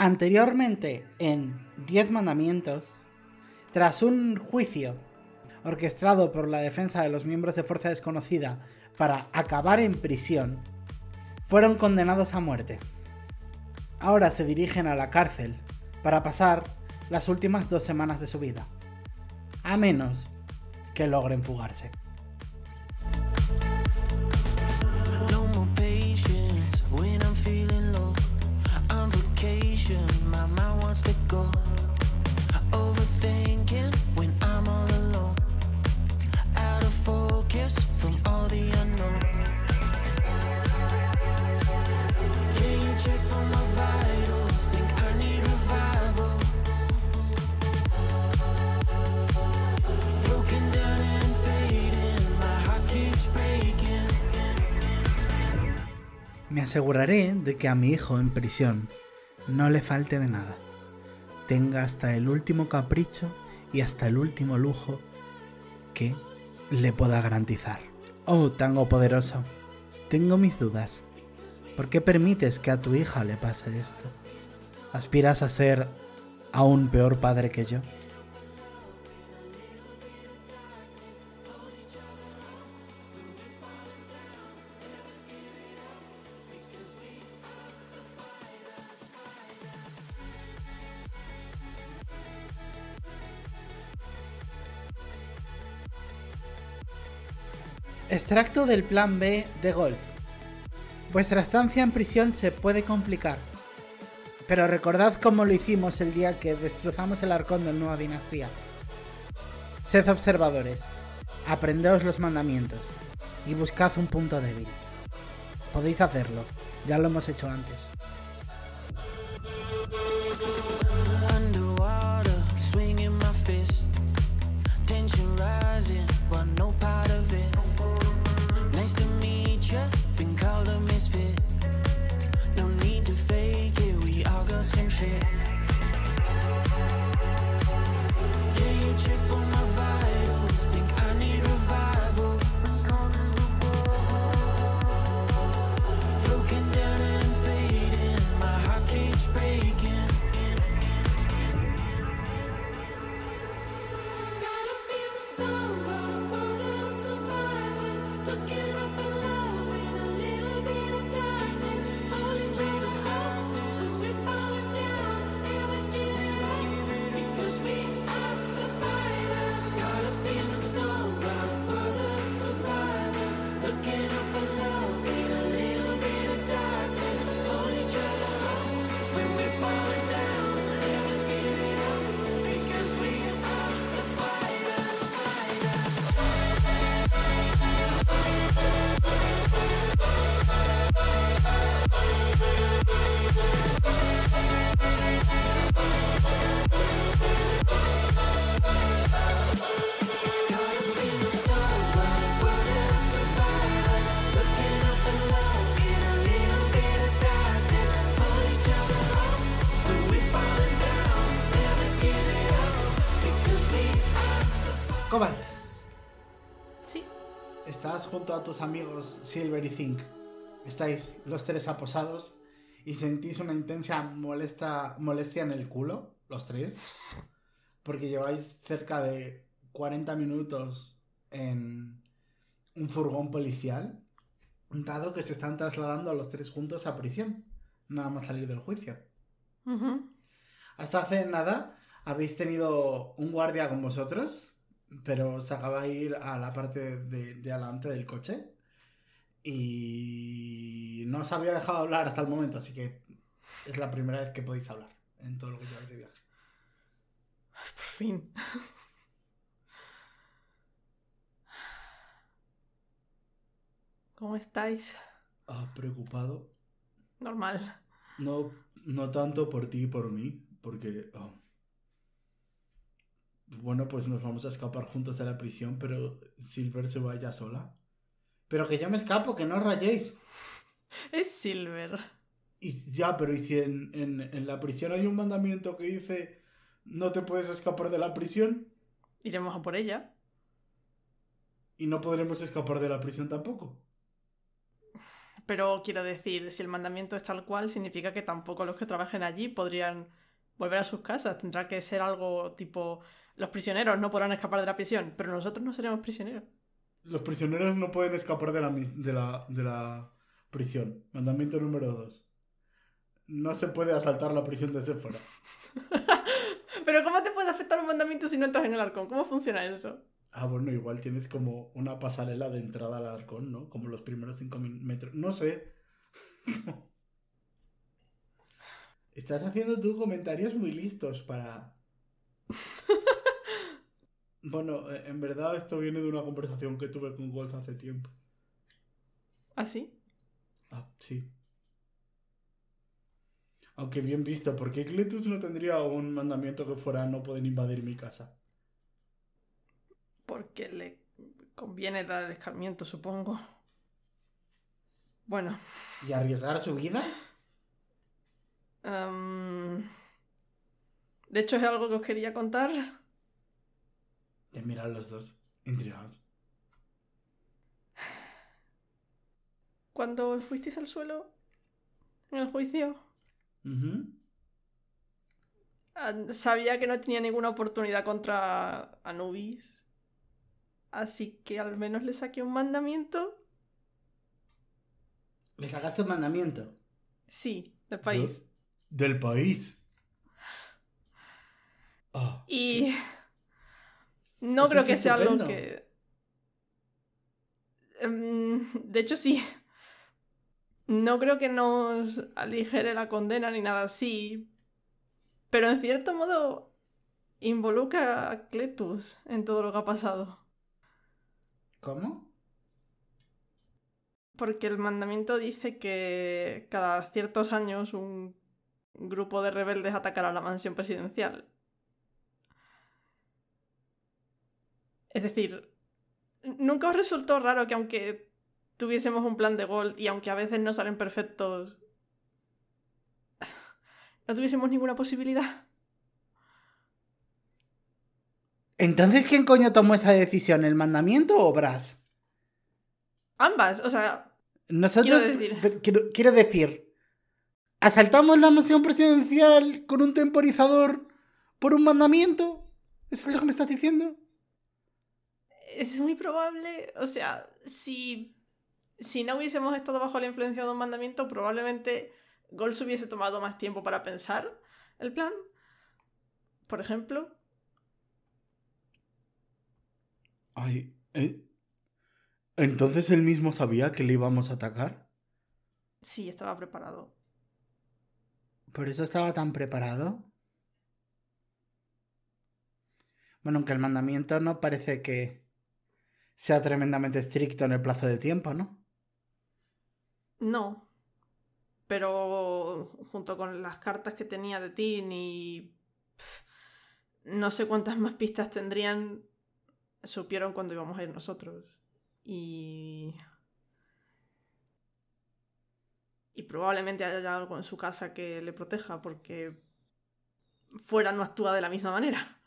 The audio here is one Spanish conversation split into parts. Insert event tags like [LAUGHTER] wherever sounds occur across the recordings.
Anteriormente, en Diez Mandamientos, tras un juicio orquestado por la defensa de los miembros de Fuerza Desconocida para acabar en prisión, fueron condenados a muerte. Ahora se dirigen a la cárcel para pasar las últimas dos semanas de su vida, a menos que logren fugarse. aseguraré de que a mi hijo en prisión no le falte de nada. Tenga hasta el último capricho y hasta el último lujo que le pueda garantizar. Oh, tango poderoso, tengo mis dudas. ¿Por qué permites que a tu hija le pase esto? ¿Aspiras a ser aún peor padre que yo? Extracto del plan B de Golf. Vuestra estancia en prisión se puede complicar. Pero recordad cómo lo hicimos el día que destrozamos el arcón de Nueva Dinastía. Sed observadores, aprendeos los mandamientos y buscad un punto débil. Podéis hacerlo, ya lo hemos hecho antes. Cobalt. Sí. Estás junto a tus amigos Silver y Zinc. Estáis los tres aposados y sentís una intensa molestia en el culo, los tres, porque lleváis cerca de 40 minutos en un furgón policial, dado que se están trasladando los tres juntos a prisión, nada más salir del juicio. Hasta hace nada habéis tenido un guardia con vosotros pero se acaba de ir a la parte de, de adelante del coche y no os había dejado hablar hasta el momento, así que es la primera vez que podéis hablar en todo lo que lleváis de viaje. Por fin. ¿Cómo estáis? Ah, preocupado. Normal. No, no tanto por ti y por mí, porque oh, bueno, pues nos vamos a escapar juntos de la prisión, pero Silver se va ya sola. Pero que ya me escapo, que no rayéis. Es Silver. Y ya, pero ¿y si en, en la prisión hay un mandamiento que dice no te puedes escapar de la prisión? Iremos a por ella. Y no podremos escapar de la prisión tampoco. Pero quiero decir, si el mandamiento es tal cual, significa que tampoco los que trabajen allí podrían volver a sus casas. Tendrá que ser algo tipo los prisioneros no podrán escapar de la prisión, pero nosotros no seremos prisioneros. Los prisioneros no pueden escapar de la, prisión. Mandamiento número dos. No se puede asaltar la prisión desde fuera. [LAUGHS] pero ¿cómo te puede afectar un mandamiento si no entras en el arcón? ¿Cómo funciona eso? Ah, bueno, igual tienes como una pasarela de entrada al arcón, ¿no? Como los primeros 5 metros. No sé. [LAUGHS] Estás haciendo tus comentarios muy listos para. [LAUGHS] Bueno, eh, en verdad esto viene de una conversación que tuve con Wolf hace tiempo. ¿Ah, sí? Ah, sí. Aunque bien visto, qué Cletus no tendría un mandamiento que fuera no pueden invadir mi casa. Porque le conviene dar el escarmiento, supongo. Bueno. ¿Y arriesgar su vida? De hecho, es algo que os quería contar. Te mirar los dos, intrigados. Cuando fuisteis al suelo, en el juicio, ah, sabía que no tenía ninguna oportunidad contra Anubis. Así que al menos le saqué un mandamiento. ¿Le sacaste un mandamiento? Sí, del país. ¿Del país? y. Ah, no pues creo que sea algo que... Em, de hecho, sí. No creo que nos aligere la condena ni nada así. Pero en cierto modo involucra a Cletus en todo lo que ha pasado. ¿Cómo? Porque el mandamiento dice que cada ciertos años un grupo de rebeldes atacará la mansión presidencial. Es decir, nunca os resultó raro que aunque tuviésemos un plan de gol y aunque a veces no salen perfectos, [SIGHS] no tuviésemos ninguna posibilidad. Entonces, ¿quién coño tomó esa decisión? ¿El mandamiento o Brass? Ambas, o sea. Nosotros. Quiero decir. decir ¿Asaltamos la moción presidencial con un temporizador por un mandamiento? ¿Eso es lo que me estás diciendo? es muy probable, o sea, si, no hubiésemos estado bajo la influencia de un mandamiento, probablemente Gols hubiese tomado más tiempo para pensar el plan, por ejemplo. Ay, ¿eh? ¿Entonces él mismo sabía que le íbamos a atacar? Sí, estaba preparado. ¿Por eso estaba tan preparado? Bueno, aunque el mandamiento no parece que sea tremendamente estricto en el plazo de tiempo, ¿no? No. Pero junto con las cartas que tenía de ti, ni. no sé cuántas más pistas tendrían. Supieron cuando íbamos a ir nosotros. Y. Y probablemente haya algo en su casa que le proteja, porque. Fuera no actúa de la misma manera.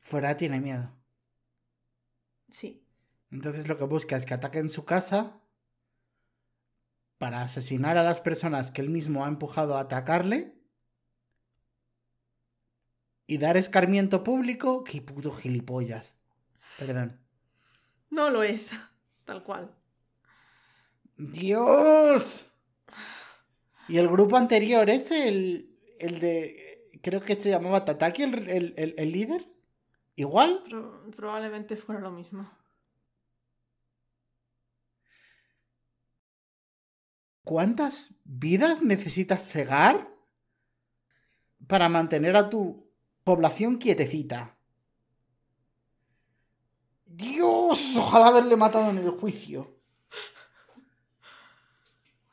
Fuera tiene miedo. Sí. Entonces lo que busca es que en su casa para asesinar a las personas que él mismo ha empujado a atacarle y dar escarmiento público. ¡Qué puto gilipollas! Perdón. No lo es, [LAUGHS] tal cual. ¡Dios! Y el grupo anterior es el, de... Creo que se llamaba Tataki, el, el, el líder. ¿Igual? probablemente fuera lo mismo. ¿Cuántas vidas necesitas cegar para mantener a tu población quietecita? Dios, ojalá haberle matado en el juicio.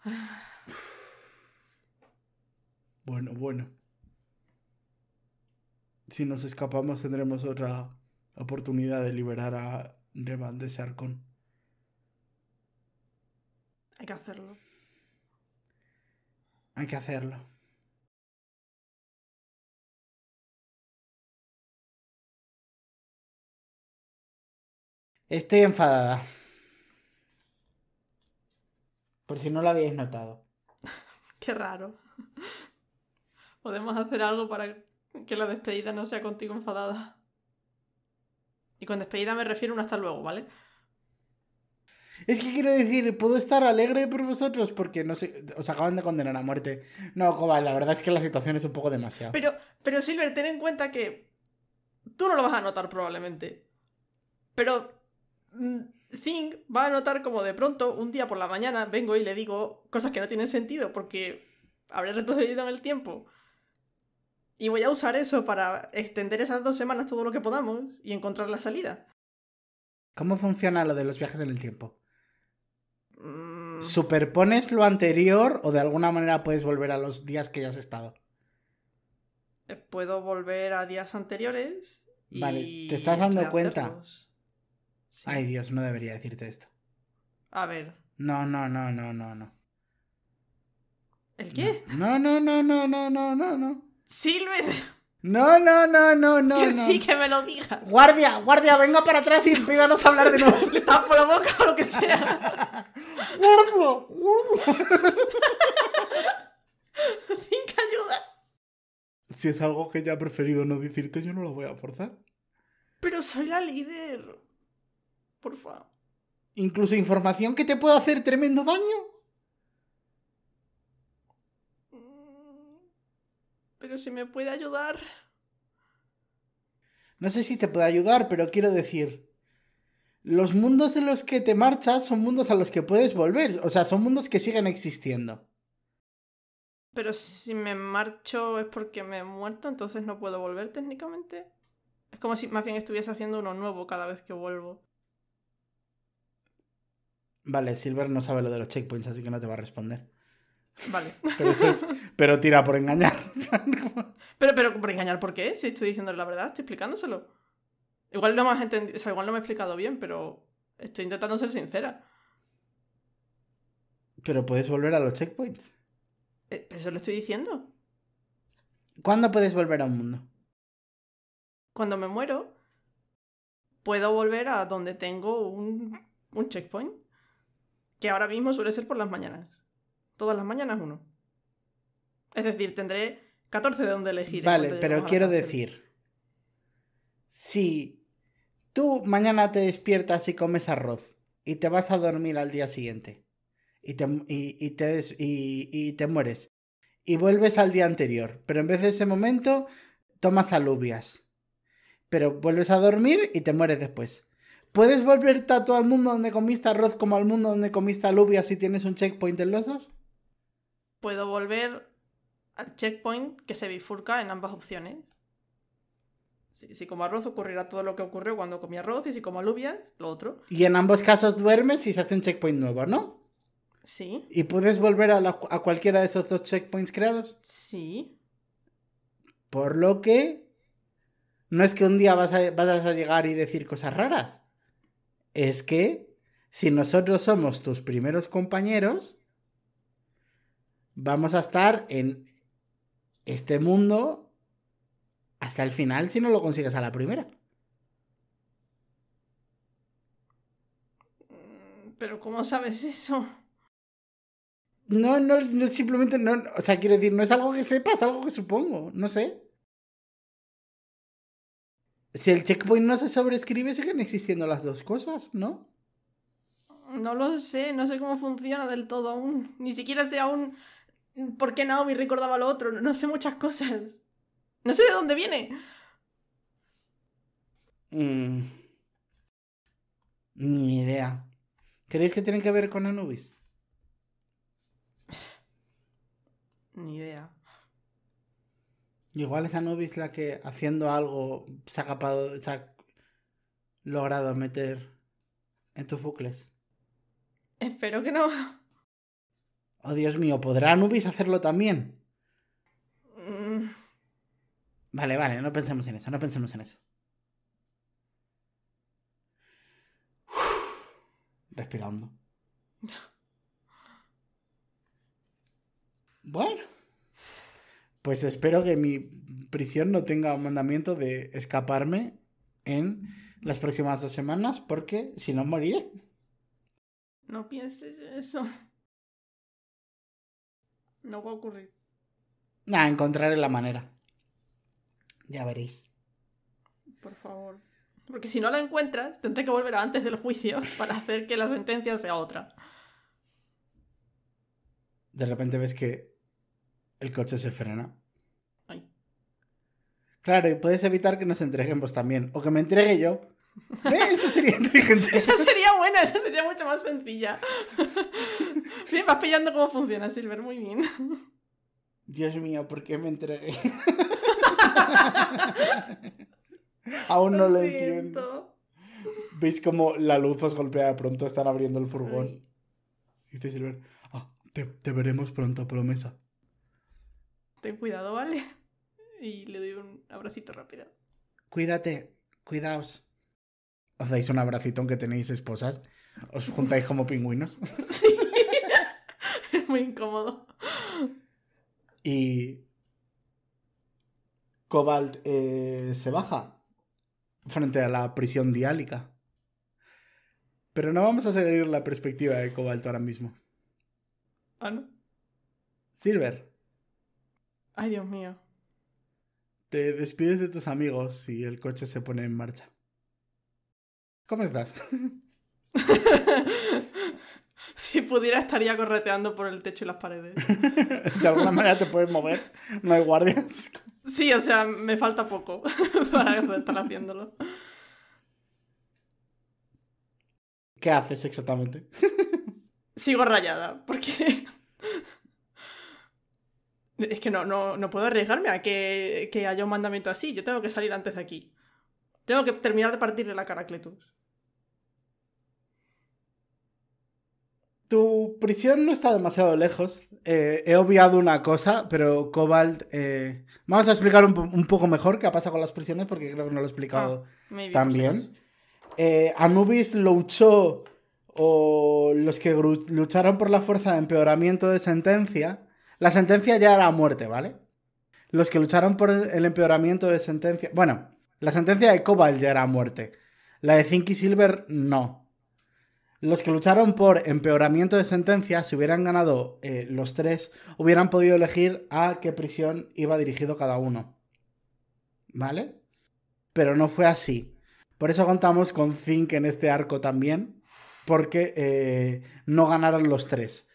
[SIGHS] Bueno, bueno si nos escapamos tendremos otra oportunidad de liberar a Revan de arcón. Hay que hacerlo. Hay que hacerlo. Estoy enfadada. Por si no lo habéis notado. [LAUGHS] Qué raro. [LAUGHS] Podemos hacer algo para que la despedida no sea contigo enfadada. Y con despedida me refiero a un hasta luego, ¿vale? Es que quiero decir, puedo estar alegre por vosotros porque no sé, os acaban de condenar a muerte. No, Cobal, la verdad es que la situación es un poco demasiado. Pero, pero Silver, ten en cuenta que tú no lo vas a notar probablemente. Pero Zing mm, va a notar como de pronto, un día por la mañana, vengo y le digo cosas que no tienen sentido porque habré retrocedido en el tiempo. Y voy a usar eso para extender esas dos semanas todo lo que podamos y encontrar la salida. ¿Cómo funciona lo de los viajes en el tiempo? Mm. ¿Superpones lo anterior o de alguna manera puedes volver a los días que ya has estado? Eh, puedo volver a días anteriores. Vale, ¿te estás dando cuenta? Ay Dios, no debería decirte esto. A ver. No, no, no, no, no, no. ¿El qué? No, no, no, no, no, no, no, no. Sí, No, no, no, no, no. Que sí, que me lo digas. Guardia, guardia, venga para atrás y impídanos hablar de nuevo. Le [LAUGHS] tapo la boca o lo que sea. Guardo. [LAUGHS] [LAUGHS] Sin que ayuda. Si es algo que ya he preferido no decirte, yo no lo voy a forzar. Pero soy la líder. Por favor. Incluso información que te puede hacer tremendo daño. pero si me puede ayudar. No sé si te puede ayudar, pero quiero decir, los mundos de los que te marchas son mundos a los que puedes volver, o sea, son mundos que siguen existiendo. Pero si me marcho es porque me he muerto, entonces no puedo volver técnicamente. Es como si más bien estuviese haciendo uno nuevo cada vez que vuelvo. Vale, Silver no sabe lo de los checkpoints, así que no te va a responder. Vale. pero [LAUGHS] tira por engañar pero, pero, ¿por engañar por qué? Si estoy diciendo la verdad, estoy explicándoselo. Igual no me has entendido, igual no me he explicado bien, pero estoy intentando ser sincera. Pero puedes volver a los checkpoints. Eh, pero eso lo estoy diciendo. ¿Cuándo puedes volver a un mundo? Cuando me muero, puedo volver a donde tengo un checkpoint. Que ahora mismo suele ser por las mañanas. Todas las mañanas uno. Es decir, tendré 14 de dónde elegir. Vale, pero quiero decir, si tú mañana te despiertas y comes arroz y te vas a dormir al día siguiente y te, y, y te, mueres y vuelves al día anterior, pero en vez de ese momento tomas alubias, pero vuelves a dormir y te mueres después. ¿Puedes volver, tanto al mundo donde comiste arroz como al mundo donde comiste alubias si tienes un checkpoint en los dos? Puedo volver checkpoint que se bifurca en ambas opciones. Si, como arroz ocurrirá todo lo que ocurrió cuando comí arroz y si como alubias, lo otro. Y en ambos casos duermes y se hace un checkpoint nuevo, ¿no? Sí. ¿Y puedes volver a, cualquiera de esos dos checkpoints creados? Sí. Por lo que... No es que un día vas vas a llegar y decir cosas raras. Es que si nosotros somos tus primeros compañeros, vamos a estar en, este mundo hasta el final si no lo consigues a la primera. Mm, pero ¿cómo sabes eso? No, no, no simplemente no, o sea, quiero decir, no es algo que sepas, es algo que supongo, no sé. Si el checkpoint no se sobreescribe, siguen existiendo las dos cosas, ¿no? No lo sé, no sé cómo funciona del todo aún. Ni siquiera sea un por qué Naomi recordaba lo otro. No sé muchas cosas. No sé de dónde viene. Mm. Ni idea. ¿Creéis que tienen que ver con Anubis? Ni idea. Igual es Anubis la que haciendo algo se ha, capado, se ha logrado meter en tus bucles. Espero que no. Oh, Dios mío, ¿podrán Anubis hacerlo también? Mm. Vale, vale, no pensemos en eso, no pensemos en eso. respirando. [LAUGHS] Bueno. Pues espero que mi prisión no tenga un mandamiento de escaparme en las próximas dos semanas, porque si no moriré. No pienses eso. No va a ocurrir. Nada, encontraré la manera. Ya veréis. Por favor. Porque si no la encuentras, tendré que volver antes del juicio [LAUGHS] para hacer que la sentencia sea otra. De repente ves que el coche se frena. Claro, y puedes evitar que nos entreguemos pues, también. O que me entregue yo. [LAUGHS] Eh, Eso sería inteligente. [LAUGHS] esa sería buena, esa sería mucho más sencilla. [LAUGHS] bien, vas pillando cómo funciona, Silver, muy bien. Dios mío, ¿por qué me entregué? Aún no lo, entiendo. ¿Veis cómo la luz os golpea de pronto? Están abriendo el furgón. Dice Silver, ah, te, te veremos pronto, promesa. Ten cuidado, ¿vale? Y le doy un abracito rápido. Cuídate, cuidaos os dais un abracito que tenéis esposas, os juntáis como pingüinos. [LAUGHS] Sí, es muy incómodo. Y Cobalt eh, se baja frente a la prisión diálica. Pero no vamos a seguir la perspectiva de Cobalt ahora mismo. ¿Ah, no? Silver. Ay, Dios mío. Te despides de tus amigos y el coche se pone en marcha. ¿Cómo estás? [LAUGHS] si pudiera estaría correteando por el techo y las paredes. [LAUGHS] de alguna manera te puedes mover, no hay guardias. Sí, o sea, me falta poco [LAUGHS] para estar haciéndolo. ¿Qué haces exactamente? Sigo rayada, porque... Es que no, no, puedo arriesgarme a que, haya un mandamiento así. Yo tengo que salir antes de aquí. Tengo que terminar de partirle la cara a Cletus. Tu prisión no está demasiado lejos. Eh, he obviado una cosa, pero Cobalt. Eh, vamos a explicar un, poco mejor qué ha pasado con las prisiones, porque creo que no lo he explicado ah, tan bien. Eh, Anubis luchó, o los que lucharon por la fuerza de empeoramiento de sentencia. La sentencia ya era muerte, ¿vale? Los que lucharon por el empeoramiento de sentencia. Bueno, la sentencia de Cobalt ya era muerte. La de Zinky Silver, no. Los que lucharon por empeoramiento de sentencia, si hubieran ganado eh, los tres, hubieran podido elegir a qué prisión iba dirigido cada uno. ¿Vale? Pero no fue así. Por eso contamos con Zinc en este arco también, porque eh, no ganaron los tres.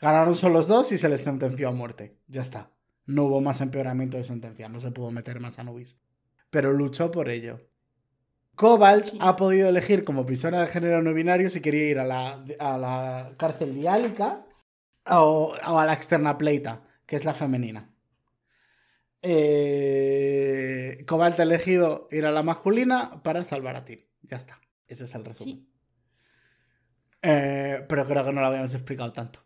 Ganaron solo los dos y se les sentenció a muerte. Ya está. No hubo más empeoramiento de sentencia, no se pudo meter más a Nubis. Pero luchó por ello. Cobalt ha podido elegir como persona de género no binario si quería ir a la, cárcel diálica o, a la externa pleita, que es la femenina. Eh, Cobalt ha elegido ir a la masculina para salvar a ti. Ya está. Ese es el resumen. Eh, pero creo que no lo habíamos explicado tanto.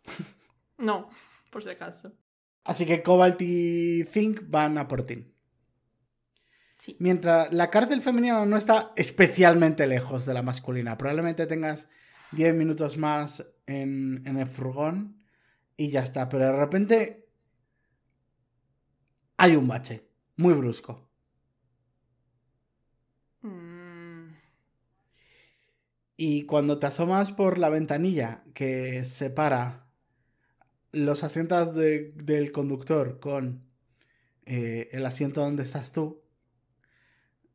No, por si acaso. Así que Cobalt y Think van a por Tim. Mientras la cárcel femenina no está especialmente lejos de la masculina. Probablemente tengas 10 minutos más en, el furgón y ya está. Pero de repente hay un bache muy brusco. Mm. Y cuando te asomas por la ventanilla que separa los asientos del conductor con eh, el asiento donde estás tú,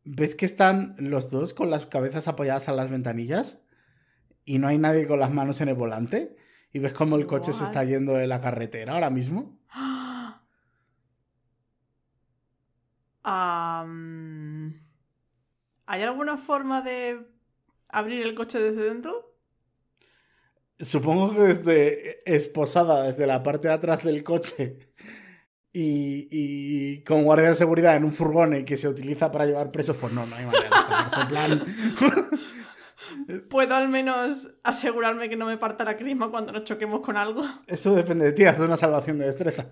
¿Ves que están los dos con las cabezas apoyadas a las ventanillas? Y no hay nadie con las manos en el volante. Y ves cómo el coche se está yendo de la carretera ahora mismo. [GASPS] ¿Hay alguna forma de abrir el coche desde dentro? Supongo que desde eh, esposada, desde la parte de atrás del coche y, y con guardia de seguridad en un furgón eh, que se utiliza para llevar presos, pues no, no hay manera de plan. [LAUGHS] ¿Puedo al menos asegurarme que no me parta la crisma cuando nos choquemos con algo? Eso depende de ti, haz una salvación de destreza.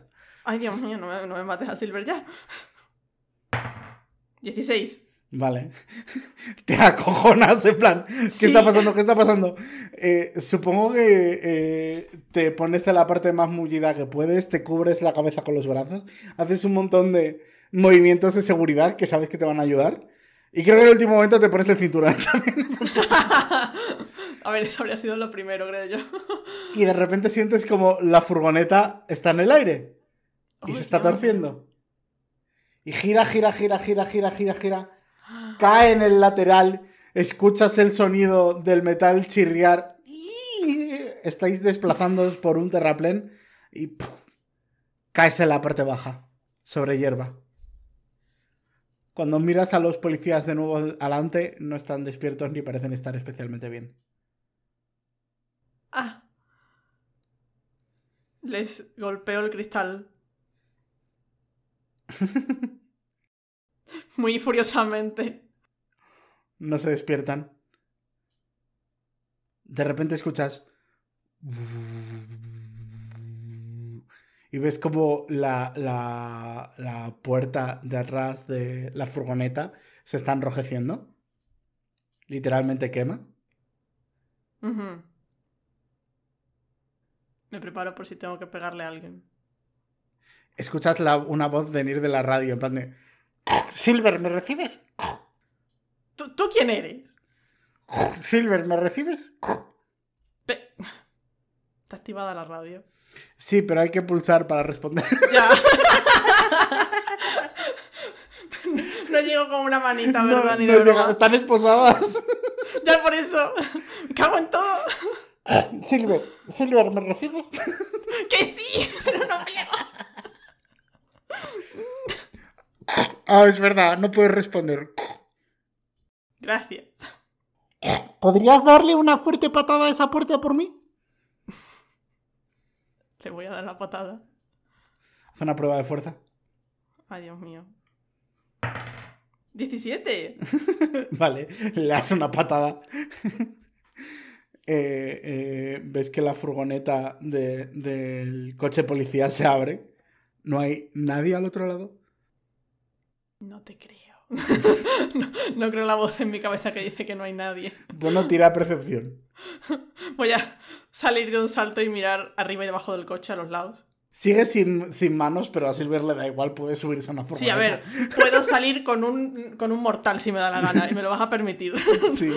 Ay, Dios mío, no me, no me mates a Silver ya. 16. Vale. [LAUGHS] Te acojonas, en plan, ¿qué está pasando? ¿Qué está pasando? Eh, supongo que eh, te pones en la parte más mullida que puedes, te cubres la cabeza con los brazos, haces un montón de movimientos de seguridad que sabes que te van a ayudar. Y creo que en el último momento te pones el cinturón [LAUGHS] también. [LAUGHS] a ver, eso habría sido lo primero, creo yo. y de repente sientes como la furgoneta está en el aire y se está torciendo. Y gira, gira, gira, gira, gira, gira, gira cae en el lateral, escuchas el sonido del metal chirriar. Estáis desplazándoos por un terraplén y caes en la parte baja, sobre hierba. Cuando miras a los policías de nuevo adelante, no están despiertos ni parecen estar especialmente bien. Ah. Les golpeo el cristal. [LAUGHS] Muy furiosamente no se despiertan. De repente escuchas y ves como la, la, la, puerta de atrás de la furgoneta se está enrojeciendo. Literalmente quema. Me preparo por si tengo que pegarle a alguien. Escuchas la, una voz venir de la radio en plan de... Silver, ¿me recibes? ¿Tú, quién eres? Silver, ¿me recibes? Está activada la radio. Sí, pero hay que pulsar para responder. [LAUGHS] Ya. [LAUGHS] no, llego con una manita, ¿verdad? están esposadas. [LAUGHS] ya por eso. Cago en todo. Silver, Silver, ¿me recibes? que sí, pero no pierdas! Ah, es verdad, no puedes responder. Gracias. ¿Podrías darle una fuerte patada a esa puerta por mí? Le voy a dar la patada. Haz una prueba de fuerza. Ay, Dios mío. 17. [LAUGHS] vale, le das una patada. Eh, eh, ves que la furgoneta del coche policía se abre. No hay nadie al otro lado. No te creo. [LAUGHS] no, creo la voz en mi cabeza que dice que no hay nadie. Bueno, tira percepción. [LAUGHS] Voy a salir de un salto y mirar arriba y debajo del coche a los lados. Sigue sin, manos, pero a Silver le da igual, puede subirse a una forma. Sí, a ver, puedo salir con un, con un mortal si me da la gana y me lo vas a permitir. [LAUGHS] Sí,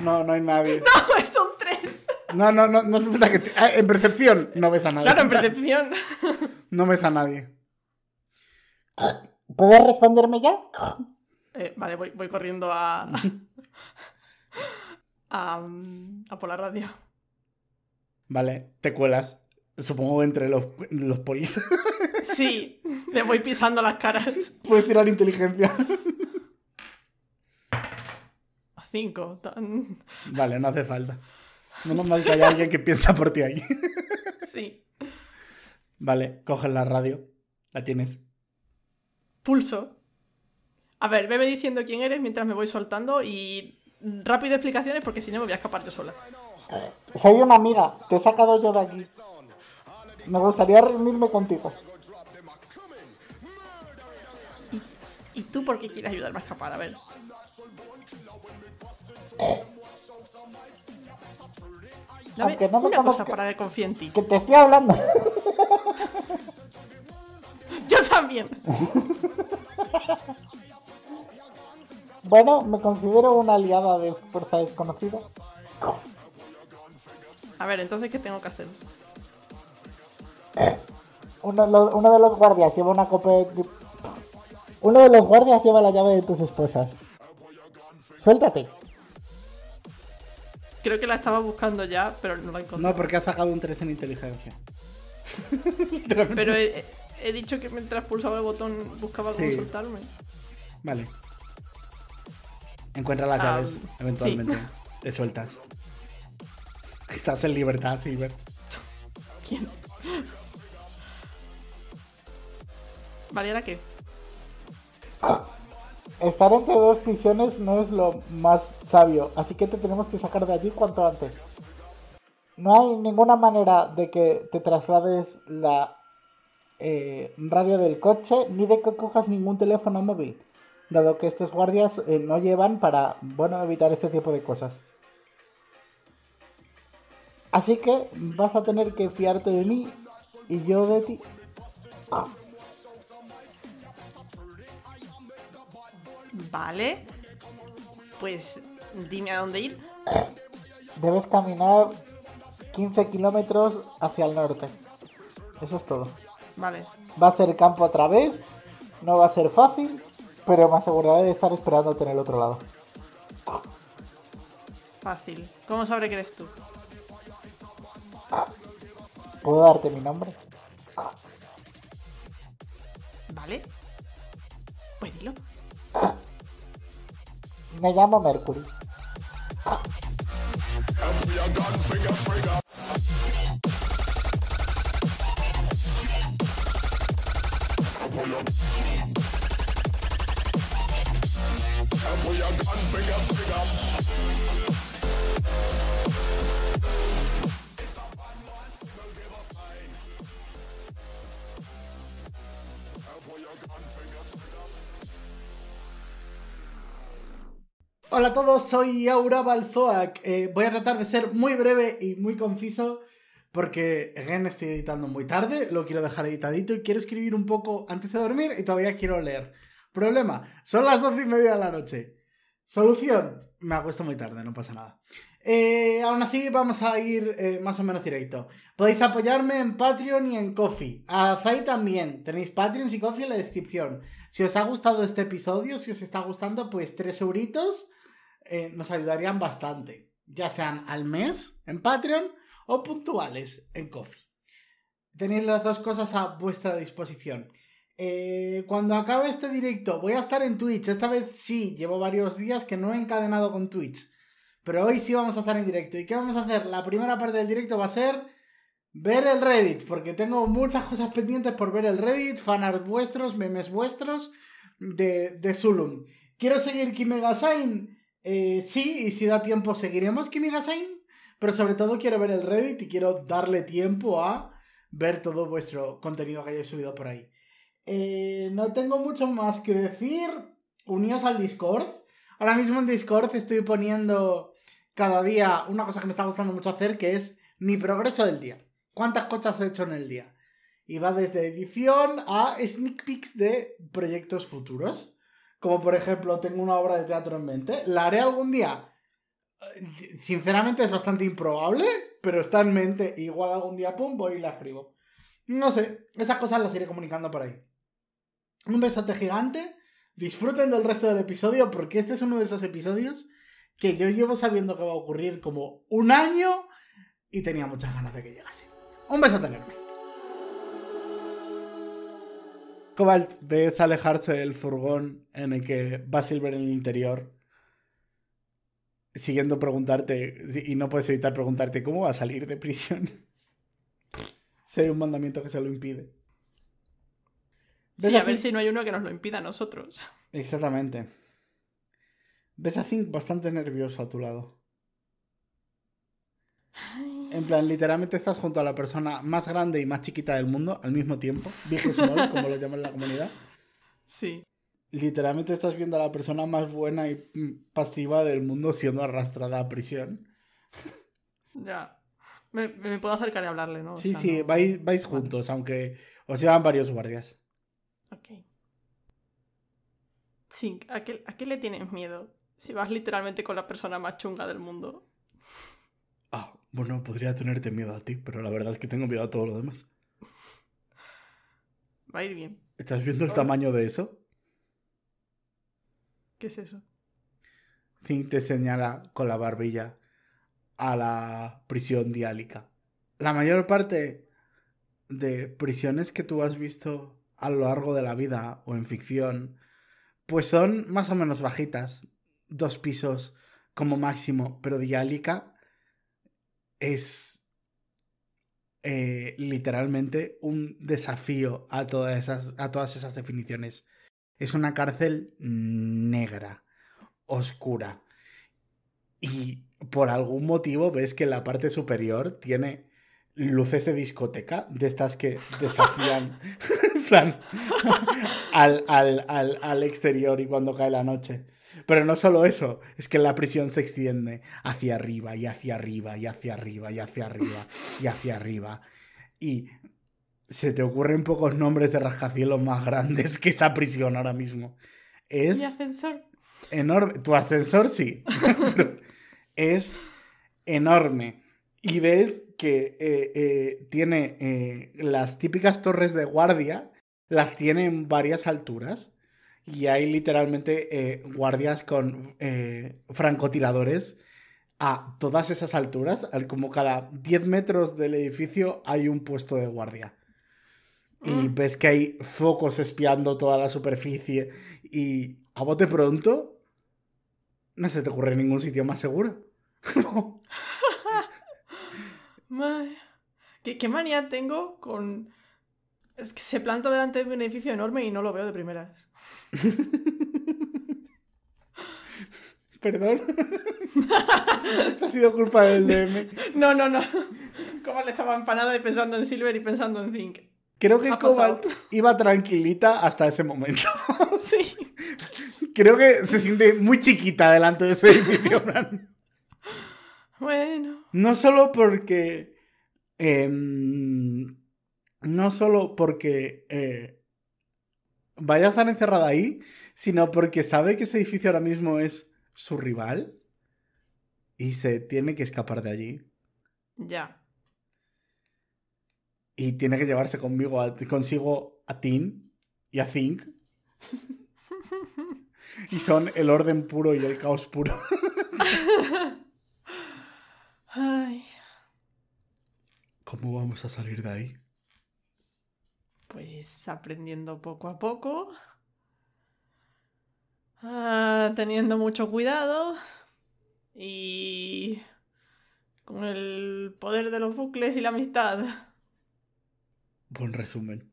no, no hay nadie. ¡No, son tres! No, no, no, no que. Ah, en percepción no ves a nadie. Claro, en percepción. No ves a nadie. ¿Puedo responderme ya? Eh, vale, voy, corriendo a. [LAUGHS] Um, a, por la radio. Vale, te cuelas. Supongo entre los, los polis. [LAUGHS] sí, le voy pisando las caras. [LAUGHS] Puedes tirar inteligencia. Cinco. Vale, no hace falta. Menos mal que haya alguien que piensa por ti ahí. Sí. Vale, coges la radio. La tienes. Pulso. A ver, veme diciendo quién eres mientras me voy soltando y rápido explicaciones porque si no me voy a escapar yo sola. Soy una amiga, te he sacado yo de aquí. Me gustaría reunirme contigo. ¿Y, tú por qué quieres ayudarme a escapar? A ver. Aunque no una para que confíe en ti. Que te estoy hablando. [LAUGHS] yo también. [LAUGHS] Bueno, me considero una aliada de fuerza desconocida. A ver, entonces, ¿qué tengo que hacer? Uno, de los guardias lleva una copa. De... Uno de los guardias lleva la llave de tus esposas. Suéltate. Creo que la estaba buscando ya, pero no la encontré. No, porque ha sacado un 3 en inteligencia. [LAUGHS] pero he, dicho que mientras pulsaba el botón buscaba consultarme. Vale. Encuentra las ah, llaves eventualmente. Te sueltas. Estás en libertad, Silver. ¿Quién? ¿Vale, qué? Estar entre dos prisiones no es lo más sabio, así que te tenemos que sacar de allí cuanto antes. No hay ninguna manera de que te traslades la eh, radio del coche ni de que cojas ningún teléfono móvil dado que estos guardias eh, no llevan para, bueno, evitar este tipo de cosas. Así que vas a tener que fiarte de mí y yo de ti. Vale. Pues dime a dónde ir. Debes caminar 15 kilómetros hacia el norte. Eso es todo. Vale. Va a ser campo a través. No va a ser fácil pero me aseguraré de estar esperándote en el otro lado. Fácil. ¿Cómo sabré que eres tú? ¿Puedo darte mi nombre? ¿Vale? Pues dilo. Me llamo Mercury. Hola a todos, soy Aura Balzoac. Eh, voy a tratar de ser muy breve y muy conciso porque, again, estoy editando muy tarde, lo quiero dejar editadito y quiero escribir un poco antes de dormir y todavía quiero leer. Problema, son las doce y media de la noche. Solución, me acuesto muy tarde, no pasa nada. Eh, aún así, vamos a ir eh, más o menos directo. Podéis apoyarme en Patreon y en Coffee. A Fai también. Tenéis Patreon y Coffee en la descripción. Si os ha gustado este episodio, si os está gustando, pues tres euritos eh, nos ayudarían bastante, ya sean al mes en Patreon o puntuales en Coffee. Tenéis las dos cosas a vuestra disposición. Eh, cuando acabe este directo, voy a estar en Twitch. Esta vez sí, llevo varios días que no he encadenado con Twitch. Pero hoy sí vamos a estar en directo. ¿Y qué vamos a hacer? La primera parte del directo va a ser ver el Reddit, porque tengo muchas cosas pendientes por ver el Reddit, fanart vuestros, memes vuestros de, de Zulum. Quiero seguir Kimegasain eh, sí, y si da tiempo seguiremos kimi pero sobre todo quiero ver el Reddit y quiero darle tiempo a ver todo vuestro contenido que hayáis subido por ahí. Eh, no tengo mucho más que decir. Uníos al Discord. Ahora mismo en Discord estoy poniendo cada día una cosa que me está gustando mucho hacer, que es mi progreso del día. ¿Cuántas cosas he hecho en el día? Y va desde edición a sneak peeks de proyectos futuros como por ejemplo tengo una obra de teatro en mente, la haré algún día. Sinceramente es bastante improbable, pero está en mente. Igual algún día, pum, voy y la escribo. No sé, esas cosas las iré comunicando por ahí. Un besote gigante. Disfruten del resto del episodio porque este es uno de esos episodios que yo llevo sabiendo que va a ocurrir como un año y tenía muchas ganas de que llegase. Un besote enorme. Cobalt ves alejarse del furgón en el que va Silver en el interior, siguiendo preguntarte, y no puedes evitar preguntarte cómo va a salir de prisión. [LAUGHS] si hay un mandamiento que se lo impide. Sí, a, ver si no hay uno que nos lo impida a nosotros. Exactamente. Ves a Fink bastante nervioso a tu lado. En plan, literalmente estás junto a la persona más grande y más chiquita del mundo al mismo tiempo. Big como lo llaman la comunidad. Sí. Literalmente estás viendo a la persona más buena y pasiva del mundo siendo arrastrada a prisión. Ya. Me, puedo acercar y hablarle, ¿no? sí, sí, Vais, juntos, aunque os llevan varios guardias. Ok. ¿a qué, le tienes miedo? Si vas literalmente con la persona más chunga del mundo. Ah bueno, podría tenerte miedo a ti, pero la verdad es que tengo miedo a todo lo demás. Va a ir bien. ¿Estás viendo el tamaño de eso? ¿Qué es eso? Zink te señala con la barbilla a la prisión diálica. La mayor parte de prisiones que tú has visto a lo largo de la vida o en ficción, pues son más o menos bajitas, dos pisos como máximo, pero diálica es eh, literalmente un desafío a todas, esas, a todas esas definiciones. Es una cárcel negra, oscura. Y por algún motivo ves que la parte superior tiene luces de discoteca, de estas que desafían, [LAUGHS] [LAUGHS] al, al, al, al exterior y cuando cae la noche. Pero no solo eso, es que la prisión se extiende hacia arriba y hacia arriba y hacia arriba y hacia arriba y hacia arriba. Y se te ocurren pocos nombres de rascacielos más grandes que esa prisión ahora mismo. Es Mi ascensor. Enorme. Tu ascensor sí. [LAUGHS] es enorme. Y ves que eh, eh, tiene eh, las típicas torres de guardia, las tiene en varias alturas y hay literalmente eh, guardias con eh, francotiradores a todas esas alturas, al, como cada 10 metros del edificio hay un puesto de guardia. Y ah. ves que hay focos espiando toda la superficie y a bote pronto no se te ocurre ningún sitio más seguro. [LAUGHS] ¿Qué manía tengo con se planta delante de un edificio enorme y no lo veo de primeras. [LAUGHS] Perdón. [LAUGHS] Esto ha sido culpa del DM. No, no, no. Cobalt estaba empanada y pensando en Silver y pensando en Zinc. Creo que Cobalt iba tranquilita hasta ese momento. [LAUGHS] Sí. Creo que se siente muy chiquita delante de ese edificio, Bueno. No solo porque. Eh, no solo porque eh, vaya a estar encerrada ahí, sino porque sabe que ese edificio ahora mismo es su rival y se tiene que escapar de allí. Ya. Y tiene que llevarse conmigo consigo a Tin y a Think. [LAUGHS] y son el orden puro y el caos puro. [LAUGHS] ¿Cómo vamos a salir de ahí? pues aprendiendo poco a poco, ah, teniendo mucho cuidado y con el poder de los bucles y la amistad. Buen resumen.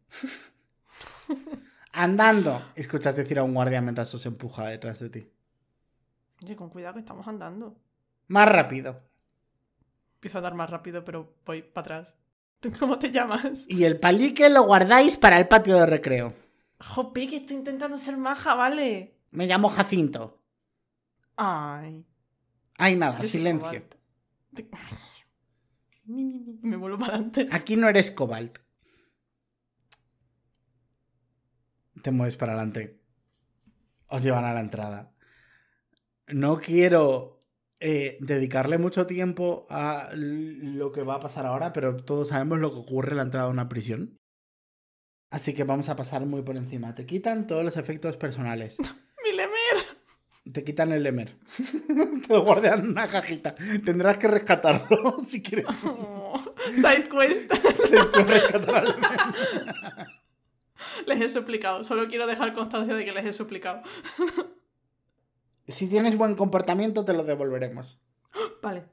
andando. Escuchas decir a un guardia mientras se empuja detrás de ti. Oye, con cuidado que estamos andando. Más rápido. Empiezo a andar más rápido, pero voy para atrás. ¿Tú cómo te llamas? Y el palique lo guardáis para el patio de recreo. Jopi, que estoy intentando ser maja, ¿vale? Me llamo Jacinto. Ay. Ay, nada, silencio. Me vuelvo para adelante. Aquí no eres cobalt. Te mueves para adelante. Os llevan a la entrada. No quiero eh, dedicarle mucho tiempo a lo que va a pasar ahora, pero todos sabemos lo que ocurre en la entrada a una prisión. Así que vamos a pasar muy por encima. Te quitan todos los efectos personales. [LAUGHS] ¡Mi Lemer! Te quitan el Lemer. [LAUGHS] Te lo guardan en una cajita. Tendrás que rescatarlo [LAUGHS] si quieres. Oh, cuesta Se rescatar Lemer. Les he suplicado. Solo quiero dejar constancia de que les he suplicado. Si tienes buen comportamiento, te lo devolveremos. [GASPS] Vale.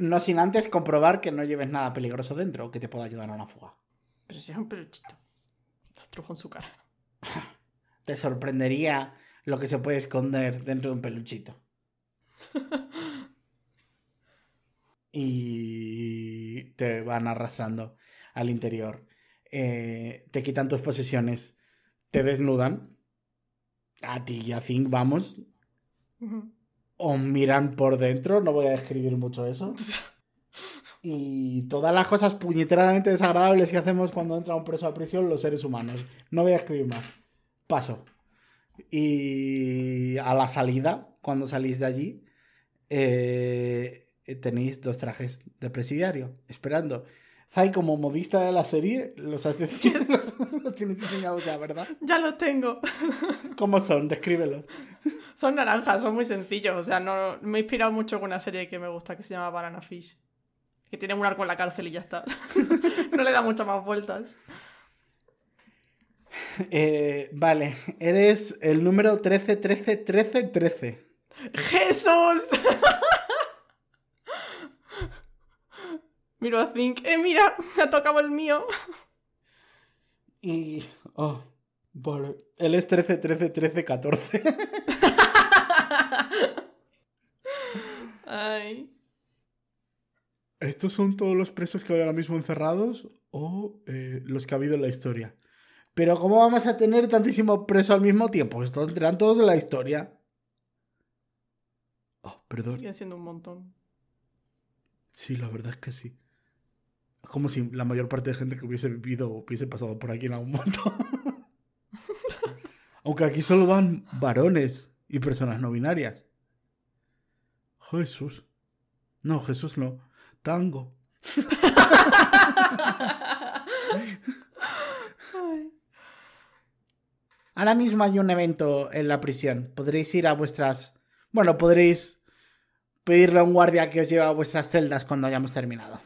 No sin antes comprobar que no lleves nada peligroso dentro que te pueda ayudar a una fuga. Pero si es un peluchito. Lo trujo en su cara. [LAUGHS] te sorprendería lo que se puede esconder dentro de un peluchito. [LAUGHS] y te van arrastrando al interior. Eh, te quitan tus posesiones. Te desnudan a ti y a Zing vamos. o miran por dentro, no voy a escribir mucho eso. [LAUGHS] y todas las cosas puñeteramente desagradables que hacemos cuando entra un preso a prisión los seres humanos. No voy a escribir más. Paso. Y a la salida, cuando salís de allí, eh, tenéis dos trajes de presidiario esperando. Sai como modista de la serie, los has [LAUGHS] yes. [LAUGHS] los, ya, ¿verdad? Ya los tengo. [LAUGHS] ¿Cómo son? Descríbelos. Son naranjas, son muy sencillos. O sea, no, me he inspirado mucho con una serie que me gusta que se llama Banana Fish. Que tiene un arco en la cárcel y ya está. no le da muchas más vueltas. Eh, vale, eres el número 13, 13, 13, 13. ¡Jesús! miro a Zink. eh, mira, me ha tocado el mío. Y. Oh, vale. Él es 13, 13, 13, 14. ¿Estos son todos los presos que hay ahora mismo encerrados o eh, los que ha habido en la historia? Pero ¿cómo vamos a tener tantísimos presos al mismo tiempo? Estos entrarán todos en la historia. Oh, perdón. Sigue siendo un montón. Sí, la verdad es que sí como si la mayor parte de gente que hubiese vivido hubiese pasado por aquí en algún momento. [LAUGHS] Aunque aquí solo van varones y personas no binarias. Jesús. No, Jesús no. Tango. Ahora mismo hay un evento en la prisión. Podréis ir a vuestras... Bueno, podréis pedirle a un guardia que os lleve a vuestras celdas cuando hayamos terminado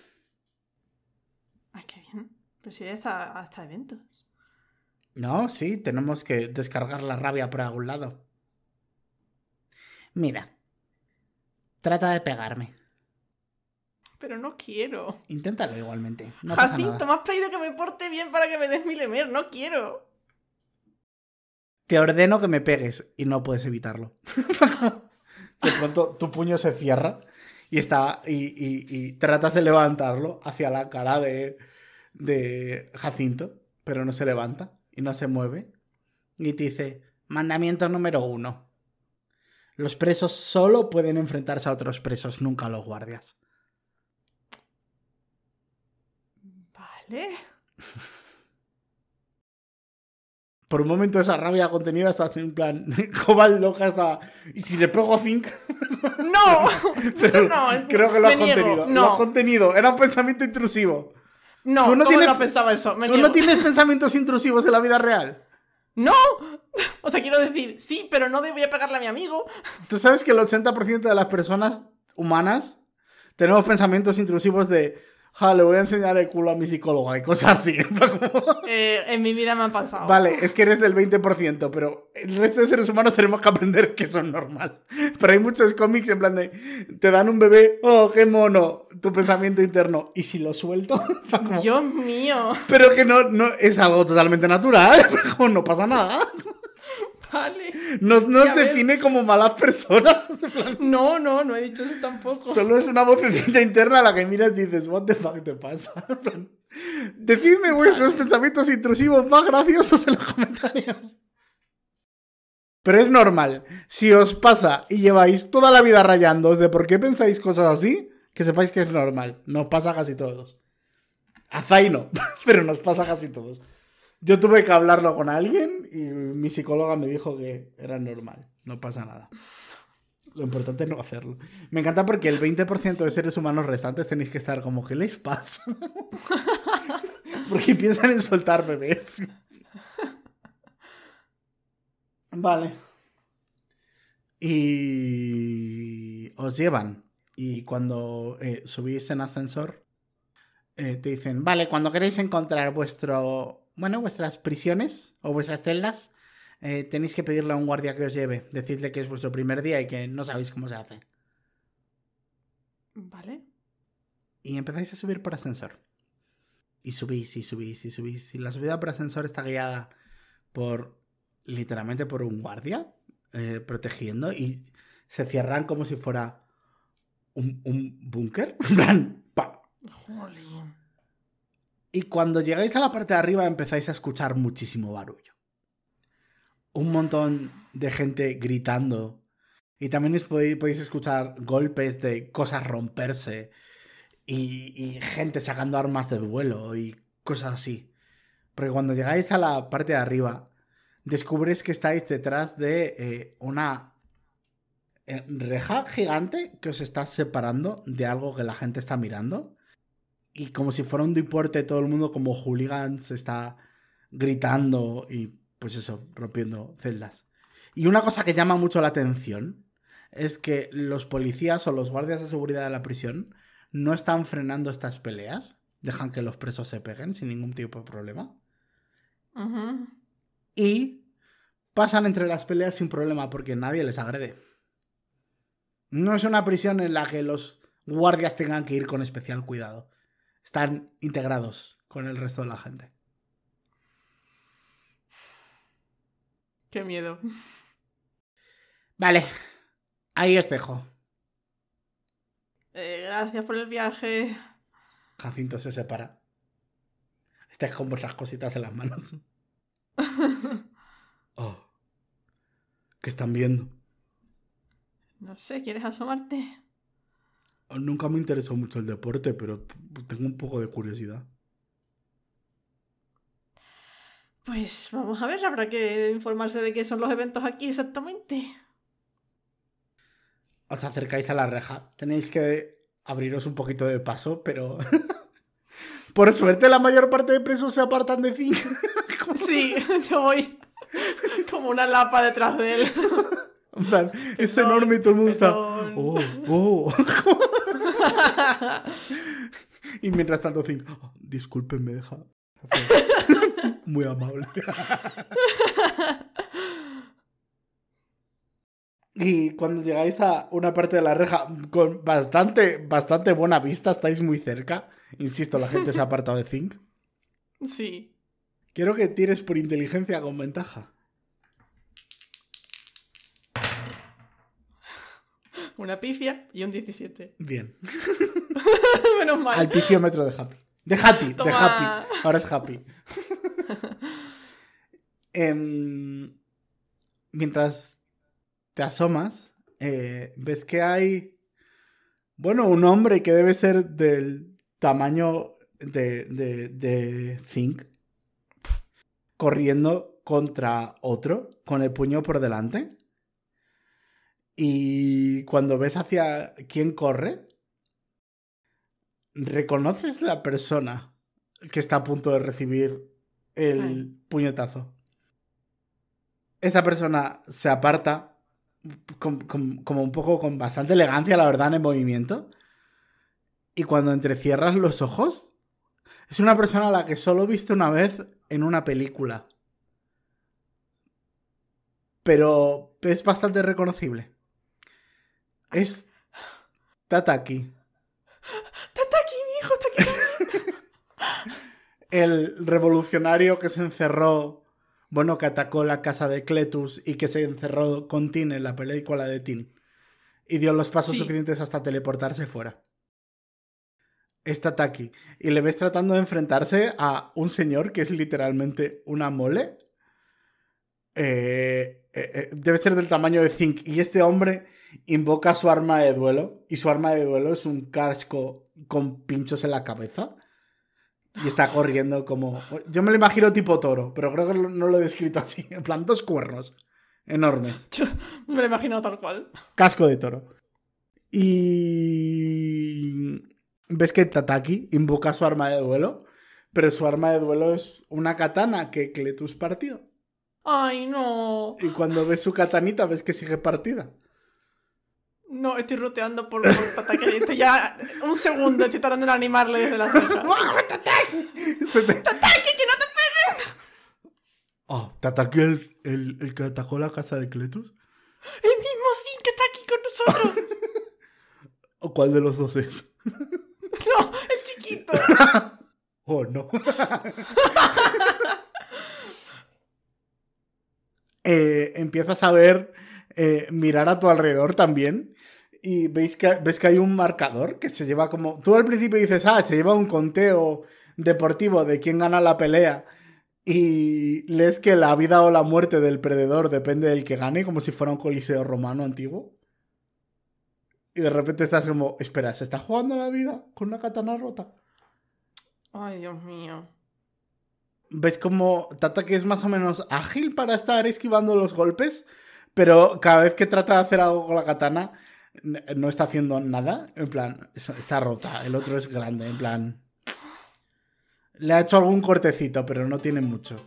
si pues hasta, eventos. No, sí, tenemos que descargar la rabia por algún lado. Mira, trata de pegarme. Pero no quiero. Inténtalo igualmente. No Jacinto, me has pedido que me porte bien para que me des mi lemer. No quiero. Te ordeno que me pegues y no puedes evitarlo. [LAUGHS] de pronto tu puño se cierra y está y, y tratas de levantarlo hacia la cara de de Jacinto, pero no se levanta y no se mueve. Y te dice, mandamiento número uno. Los presos solo pueden enfrentarse a otros presos, nunca a los guardias. Vale. [LAUGHS] Por un momento esa rabia contenida está en plan, [LAUGHS] Cobal loca ¿Y si le pego a Fink? ¡No! [LAUGHS] creo que lo ha contenido. No. Lo contenido. Era un pensamiento intrusivo. No, ¿Tú no pensaba eso. ¿Tú no tienes [LAUGHS] pensamientos intrusivos en la vida real? ¡No! [LAUGHS] O sea, quiero decir, sí, pero no a pagarle a mi amigo. Tú sabes que el 80% de las personas humanas tenemos pensamientos intrusivos de ja, le voy a enseñar el culo a mi psicóloga y cosas así. [LAUGHS] Eh, en mi vida me ha pasado. Vale, es que eres del 20%, pero el resto de seres humanos tenemos que aprender que son normal. Pero hay muchos cómics en plan de, te dan un bebé, oh, qué mono, tu pensamiento interno. ¿Y si lo suelto? [LAUGHS] Dios mío. Pero que no, no es algo totalmente natural, [LAUGHS] no pasa nada. Nos [LAUGHS] No, define como malas personas. [LAUGHS] No, no, no he dicho eso tampoco. Solo es una vocecita interna a la que miras y dices, what the fuck te pasa. [LAUGHS] Decidme vuestros pensamientos intrusivos más graciosos en los comentarios. Pero es normal. Si os pasa y lleváis toda la vida rayándoos de por qué pensáis cosas así, que sepáis que es normal. Nos pasa casi todos. A Zaino, pero nos pasa casi todos. Yo tuve que hablarlo con alguien y mi psicóloga me dijo que era normal, no pasa nada. Lo importante es no hacerlo. Me encanta porque el 20% de seres humanos restantes tenéis que estar como, que les pasa? [LAUGHS] porque piensan en soltar bebés. Vale. Y os llevan. Y cuando eh, subís en ascensor, eh, te dicen, vale, cuando queréis encontrar vuestro bueno, vuestras prisiones o vuestras celdas, eh, tenéis que pedirle a un guardia que os lleve. Decidle que es vuestro primer día y que no sabéis cómo se hace. Vale. Y empezáis a subir por ascensor. Y subís y subís y subís. Y la subida por ascensor está guiada por, literalmente, por un guardia eh, protegiendo. Y se cierran como si fuera un, búnker. [LAUGHS] Jolín. Y cuando llegáis a la parte de arriba empezáis a escuchar muchísimo barullo. Un montón de gente gritando. Y también podéis, escuchar golpes de cosas romperse. Y, gente sacando armas de duelo y cosas así. Porque cuando llegáis a la parte de arriba, descubres que estáis detrás de eh, una eh, reja gigante que os está separando de algo que la gente está mirando y como si fuera un deporte, todo el mundo como hooligans está gritando y pues eso, rompiendo celdas. Y una cosa que llama mucho la atención es que los policías o los guardias de seguridad de la prisión no están frenando estas peleas, dejan que los presos se peguen sin ningún tipo de problema. Y pasan entre las peleas sin problema porque nadie les agrede. No es una prisión en la que los guardias tengan que ir con especial cuidado están integrados con el resto de la gente. Qué miedo. Vale, ahí os dejo. Eh, gracias por el viaje. Jacinto se separa. Estáis con vuestras cositas en las manos. [LAUGHS] oh. ¿Qué están viendo? No sé, ¿quieres asomarte? Nunca me interesó mucho el deporte, pero tengo un poco de curiosidad. Pues vamos a ver, habrá que informarse de qué son los eventos aquí exactamente. Os acercáis a la reja. Tenéis que abriros un poquito de paso, pero. [LAUGHS] Por suerte, la mayor parte de presos se apartan de fin. [LAUGHS] Sí, yo voy como una lapa detrás de él. [LAUGHS] es enorme y todo el mundo ¡Oh! ¡Oh! [LAUGHS] y mientras tanto, Zink, oh, Disculpen, me deja. [LAUGHS] Muy amable. [LAUGHS] Y cuando llegáis a una parte de la reja con bastante, bastante buena vista, estáis muy cerca. Insisto, la gente se ha apartado de Zinc. Sí. Quiero que tires por inteligencia con ventaja. una pifia y un 17. Bien. [LAUGHS] Menos mal. Al piciómetro de Happy. De Happy, de Happy. Ahora es Happy. [LAUGHS] Em, mientras te asomas, eh, ves que hay, bueno, un hombre que debe ser del tamaño de, de, de Think, corriendo contra otro con el puño por delante. Y cuando ves hacia quién corre, reconoces la persona que está a punto de recibir el puñetazo. Esa persona se aparta como un poco con bastante elegancia, la verdad, en movimiento. Y cuando entrecierras los ojos, es una persona a la que solo viste una vez en una película. Pero es bastante reconocible. Es Tataki. Tataki, mi hijo, Tataki. [LAUGHS] el revolucionario que se encerró, bueno, que atacó la casa de Cletus y que se encerró con Tin en la película de Tin. Y dio los pasos suficientes hasta teleportarse fuera. Es Tataki. Y le ves tratando de enfrentarse a un señor que es literalmente una mole. Eh, eh, eh, debe ser del tamaño de Zinc. Y este hombre invoca su arma de duelo y su arma de duelo es un casco con pinchos en la cabeza y está corriendo como... Yo me lo imagino tipo toro, pero creo que no lo he descrito así. En plan, dos cuernos enormes. me lo he imaginado tal cual. Casco de toro. Y... Ves que Tataki invoca su arma de duelo, pero su arma de duelo es una katana que Cletus partió. ¡Ay, no! Y cuando ves su katanita, ves que sigue partida. No, estoy roteando por, por Tataki. ya un segundo, estoy tratando de animarle desde la ceja [LAUGHS] ¡Tataki! que no te peguen! Oh, ah, ¿te el, el, que atacó la casa de Cletus? ¡El mismo Finn que está aquí con nosotros! [LAUGHS] ¿O cuál de los dos es? [LAUGHS] no, el chiquito. oh, no. eh, empiezas a ver eh, mirar a tu alrededor también y veis que, ves que hay un marcador que se lleva como... Tú al principio dices, ah, se lleva un conteo deportivo de quién gana la pelea y lees que la vida o la muerte del perdedor depende del que gane, como si fuera un coliseo romano antiguo. Y de repente estás como, espera, ¿se está jugando la vida con una katana rota? Ay, Dios mío. ¿Ves como Tata que es más o menos ágil para estar esquivando los golpes? pero cada vez que trata de hacer algo con la katana, no está haciendo nada. En plan, está rota. El otro es grande, en plan. Le ha hecho algún cortecito, pero no tiene mucho.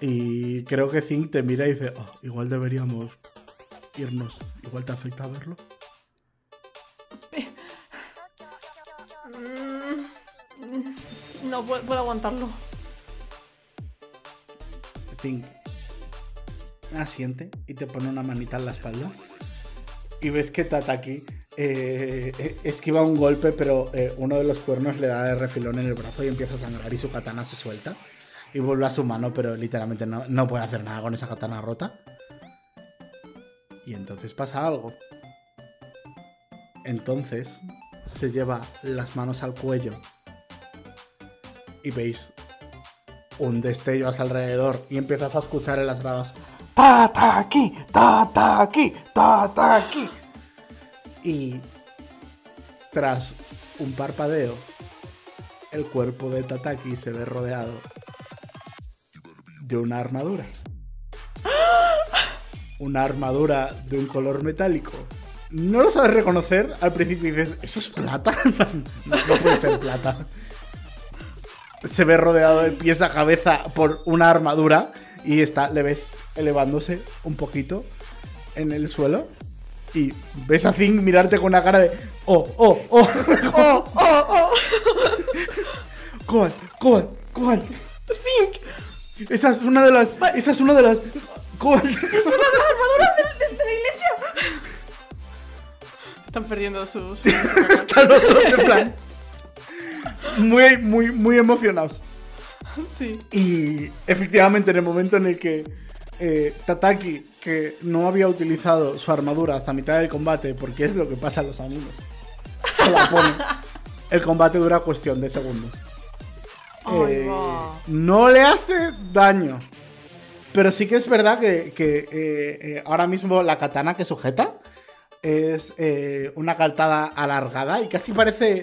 Y creo que Zink te mira y dice, oh, igual deberíamos irnos. Igual te afecta verlo. Mm, no puedo, aguantarlo. Zink asiente y te pone una manita en la espalda. Y ves que Tataki eh, eh esquiva un golpe, pero eh, uno de los cuernos le da de refilón en el brazo y empieza a sangrar y su katana se suelta. Y vuelve a su mano, pero literalmente no, no puede hacer nada con esa katana rota. Y entonces pasa algo. Entonces se lleva las manos al cuello y veis un destello a su alrededor y empiezas a escuchar en las gradas ¡Tataki! ¡Tataki! aquí, aquí, aquí. Y tras un parpadeo, el cuerpo de Tataki se ve rodeado de una armadura. Una armadura de un color metálico. No lo sabes reconocer, al principio dices, ¿eso es plata? [LAUGHS] no, no puede ser plata. Se ve rodeado de pies a cabeza por una armadura y está, le ves elevándose un poquito en el suelo. Y ves a Zing mirarte con una cara de. ¡Oh, oh, oh! [LAUGHS] ¡Oh, oh, oh! ¡Coal, coal, ¡Cobalt! ¡Cobalt! zing Esa es una de las. Esa es una de las. ¡Es una de las armaduras de, la iglesia! Están perdiendo sus. [LAUGHS] Están los dos en plan. Muy, muy, muy emocionados. Sí. Y efectivamente, en el momento en el que eh, Tataki, que no había utilizado su armadura hasta mitad del combate, porque es lo que pasa a los amigos, se la pone. El combate dura cuestión de segundos. Eh, no le hace daño. Pero sí que es verdad que, eh, ahora mismo la katana que sujeta es una cartada alargada y casi parece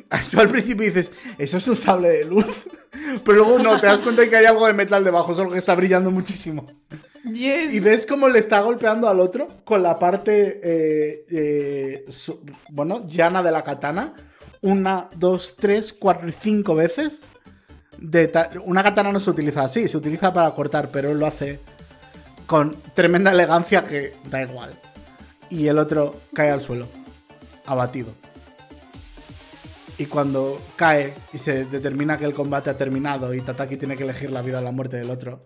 [LAUGHS] Tú al principio dices, eso es un sable de luz. [LAUGHS] Pero luego no, te das cuenta que hay algo de metal debajo, solo que está brillando muchísimo. Y ves cómo le está golpeando al otro con la parte, eh, eh, bueno, llana de la katana. Una, dos, tres, cuatro y cinco veces. una katana no se utiliza así, se utiliza para cortar, pero él lo hace con tremenda elegancia que da igual. Y el otro cae al suelo, abatido. Y cuando cae y se determina que el combate ha terminado y Tataki tiene que elegir la vida o la muerte del otro,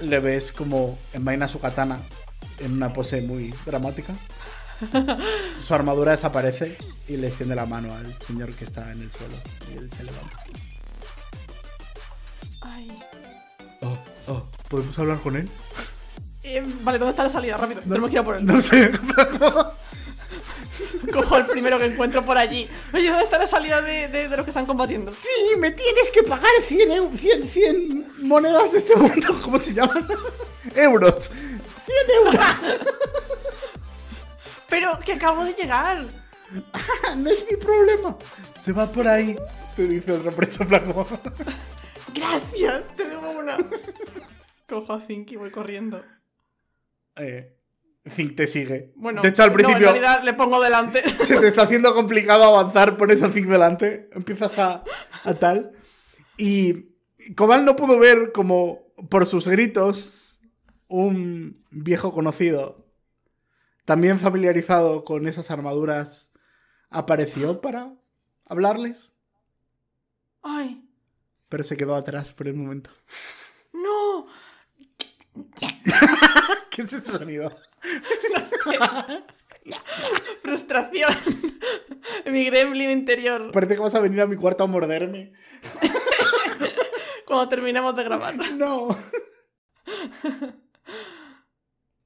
le ves como envaina su katana en una pose muy dramática. [LAUGHS] su armadura desaparece y le extiende la mano al señor que está en el suelo y él se levanta. Ay. Oh, oh, ¿podemos hablar con él? Eh, vale, ¿dónde está la salida? Rápido, no, tenemos que ir por él. No sé. [LAUGHS] cojo al primero que encuentro por allí. Oye, ¿dónde está la salida de, de, los que están combatiendo? Sí, me tienes que pagar 100, 100, 100 monedas de este mundo. [LAUGHS] ¿Cómo se llaman? euros. 100 euros. [LAUGHS] Pero que acabo de llegar. [LAUGHS] no es mi problema. Se va por ahí. Te dice otra presa blanco. Gracias, te debo una. Cojo a Zinc y voy corriendo. Eh, Zinc te sigue. Bueno, de hecho, al principio. en le pongo delante. [LAUGHS] Se te está haciendo complicado avanzar, por a Zinc delante, empiezas a, a tal. Y Cobal no pudo ver como por sus gritos un viejo conocido, también familiarizado con esas armaduras, apareció para hablarles. ¡Ay! Pero se quedó atrás por el momento. ¡No! [LAUGHS] ¿Qué es ese sonido? [LAUGHS] Frustración. [LAUGHS] mi gremlin interior. Parece que vas a venir a mi cuarto a morderme. Cuando terminemos de grabar. No. [LAUGHS]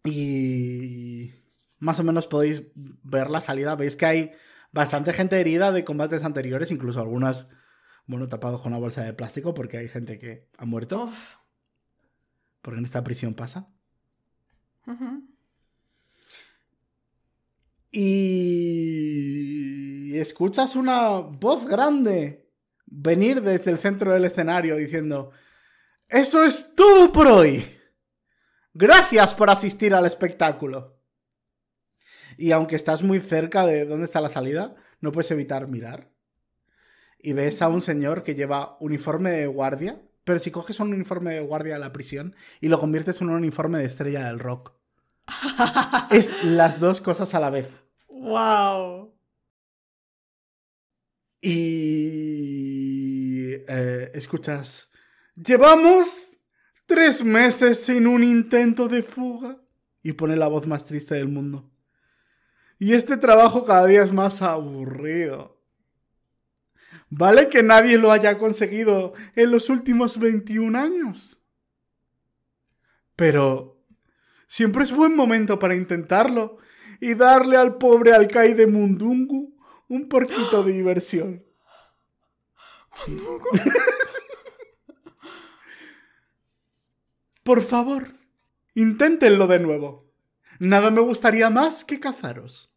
Y más o menos podéis ver la salida. Veis que hay bastante gente herida de combates anteriores, incluso algunas, bueno, tapados con una bolsa de plástico porque hay gente que ha muerto. Porque en esta prisión pasa y escuchas una voz grande venir desde el centro del escenario diciendo, eso es todo por hoy. Gracias por asistir al espectáculo. Y aunque estás muy cerca de dónde está la salida, no puedes evitar mirar. Y ves a un señor que lleva uniforme de guardia, pero si coges un uniforme de guardia de la prisión y lo conviertes en un uniforme de estrella del rock. es las dos cosas a la vez. ¡Wow! Y eh, escuchas, llevamos tres meses sin un intento de fuga. Y pone la voz más triste del mundo. Y este trabajo cada día es más aburrido. Vale que nadie lo haya conseguido en los últimos 21 años. Pero siempre es buen momento para intentarlo y darle al pobre alcaide Mundungu un porquito de diversión. [LAUGHS] Por favor, inténtenlo de nuevo. Nada me gustaría más que cazaros.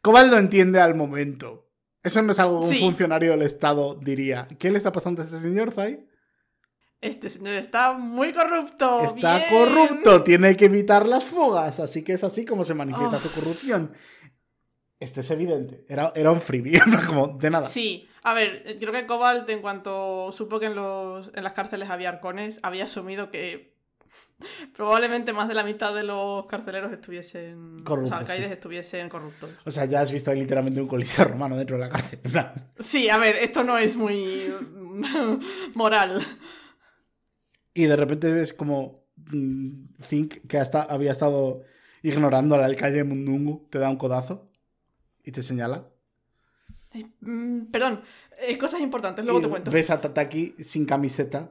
Cobal entiende al momento. Eso no es algo que un funcionario del Estado diría. ¿Qué le está pasando a ese señor, Zay? Este señor está muy corrupto. Está corrupto, tiene que evitar las fogas así que es así como se manifiesta su corrupción. Este es evidente, era, era un freebie, [LAUGHS] como de nada. Sí, a ver, creo que Cobalt en cuanto supo que en, los, en las cárceles había arcones, había asumido que Probablemente más de la mitad de los carceleros estuviesen corruptos. O sea, estuviesen corruptos. O sea, ya has visto literalmente un coliseo [LAUGHS] romano dentro de la cárcel. Sí, a ver, esto no es muy [LAUGHS] moral. Y de repente ves como Think, mm, que hasta había estado ignorando al alcalde de Mundungu, te da un codazo y te señala. Mm, perdón, eh, cosas importantes, luego te cuento. Ves a Tataki sin camiseta,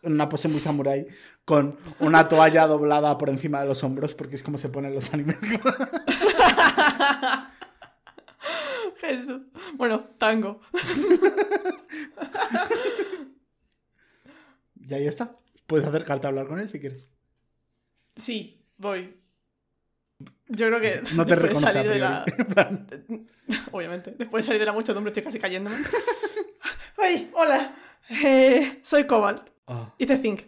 en una pose muy samurái, con una toalla doblada por encima de los hombros, porque es como se ponen los animes. [LAUGHS] Jesús. Bueno, tango. [LAUGHS] y ahí está. Puedes acercarte a hablar con él si quieres. Sí, voy. Yo creo que. No te después de salir de la... [LAUGHS] Obviamente. Después de salir de la nombre estoy casi cayéndome. [LAUGHS] ¡Ay! ¡Hola! Eh, soy Cobalt. Ah. Y te Think.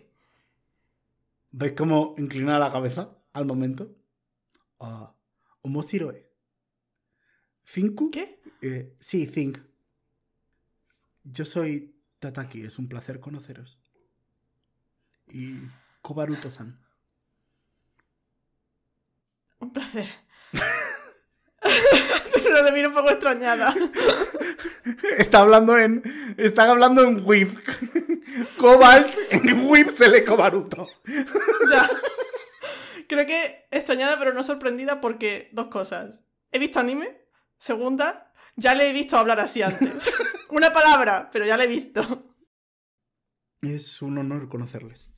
¿Ves cómo inclina la cabeza al momento? Omo ah. Siroe. Finku? ¿Qué? Eh, sí, Think. Yo soy Tataki, es un placer conoceros y Kobaruto-san. Un placer. Pero [LAUGHS] le miro un poco extrañada. Está hablando en. Están hablando en WIF. Cobalt en WIF se le cobaruto. Ya. Creo que extrañada, pero no sorprendida, porque dos cosas. He visto anime. Segunda, ya le he visto hablar así antes. [LAUGHS] Una palabra, pero ya le he visto. Es un honor conocerles.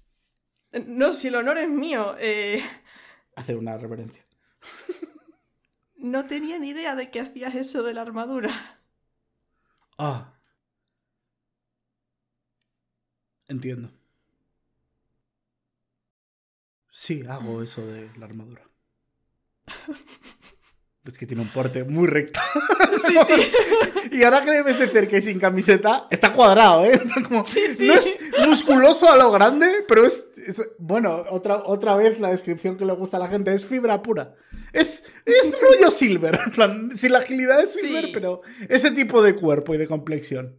No, si el honor es mío. Eh... Hacer una reverencia. no tenía ni idea de que hacías eso de la armadura. Ah. Entiendo. Sí, hago eso de la armadura. [LAUGHS] es pues, que tiene un porte muy recto. [LAUGHS] [LAUGHS] y ahora que le decir de sin camiseta, está cuadrado, ¿eh? No es musculoso a lo grande, pero es, Bueno, otra, otra vez la descripción que le gusta a la gente es fibra pura. Es, es rollo silver. En plan, si la agilidad es silver, pero ese tipo de cuerpo y de complexión.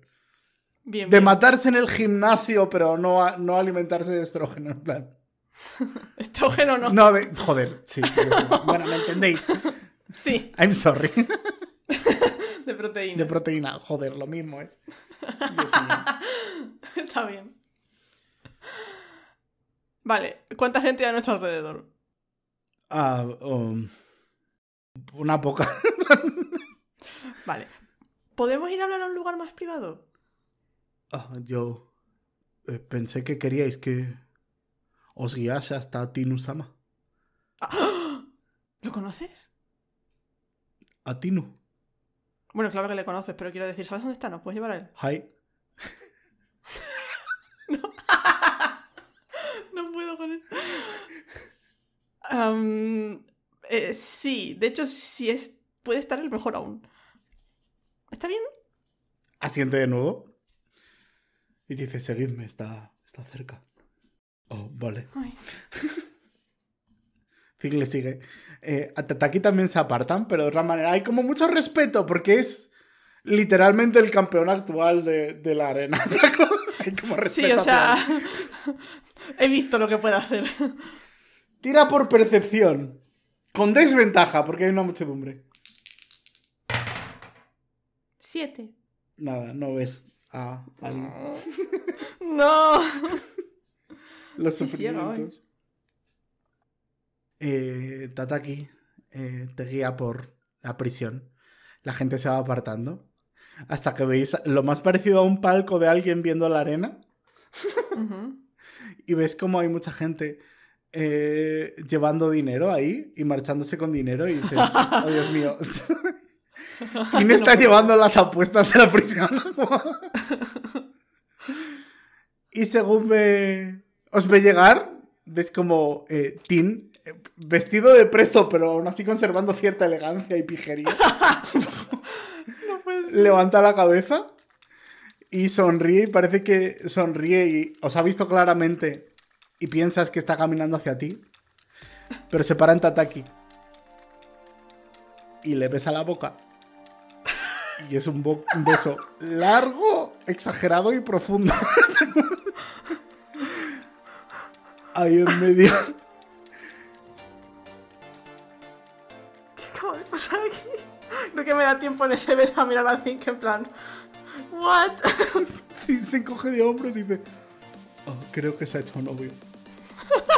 Bien, de matarse en el gimnasio, pero no, no alimentarse de estrógeno, en plan. [LAUGHS] ¿Estrógeno no? No, joder, sí. Pero, bueno, me entendéis. Sí. [LAUGHS] I'm sorry. [LAUGHS] De proteína. De proteína, joder, lo mismo es. ¿eh? [LAUGHS] Está bien. Vale, ¿cuánta gente hay a nuestro alrededor? Ah, um, una poca. vale. ¿Podemos ir a hablar a un lugar más privado? Ah, yo eh, pensé que queríais que os guiase hasta Tinusama. [GASPS] ¿Lo conoces? a Tinu. Bueno, claro que le conoces, pero quiero decir, ¿sabes dónde está? ¿Nos puedes llevar a él? Hi. [LAUGHS] [LAUGHS] no. puedo con él. Eh, sí, de hecho, si es, puede estar el mejor aún. ¿Está bien? Asiente de nuevo. Y dice, seguidme, está, está cerca. Oh, vale. [LAUGHS] le sigue. Eh, a también se apartan, pero de otra manera hay como mucho respeto porque es literalmente el campeón actual de, de la arena. [LAUGHS] hay como respeto. Sí, o sea, [LAUGHS] he visto lo que puede hacer. Tira por percepción. Con desventaja, porque hay una muchedumbre. Siete. Nada, no ves a alguien. No. [LAUGHS] Los sufrimientos. Tata eh, Tataki eh, te guía por la prisión. La gente se va apartando. Hasta que veis lo más parecido a un palco de alguien viendo la arena. y ves como hay mucha gente eh, llevando dinero ahí y marchándose con dinero. Y dices, [LAUGHS] oh Dios mío. [LAUGHS] ¿Quién está llevando las apuestas de la prisión? [LAUGHS] y según ve, os ve llegar, ves como Tin vestido de preso, pero aún así conservando cierta elegancia y pijería. [LAUGHS] Levanta la cabeza y sonríe y parece que sonríe y os ha visto claramente y piensas que está caminando hacia ti. Pero se para en Tataki. Y le besa la boca. Y es un, un beso largo, exagerado y profundo. [LAUGHS] Ahí en medio Pues creo que me da tiempo en ese vez a mirar a Zink en plan. ¿What? [LAUGHS] Zink se encoge de hombros y dice. Oh, creo que se ha hecho un novio. [LAUGHS]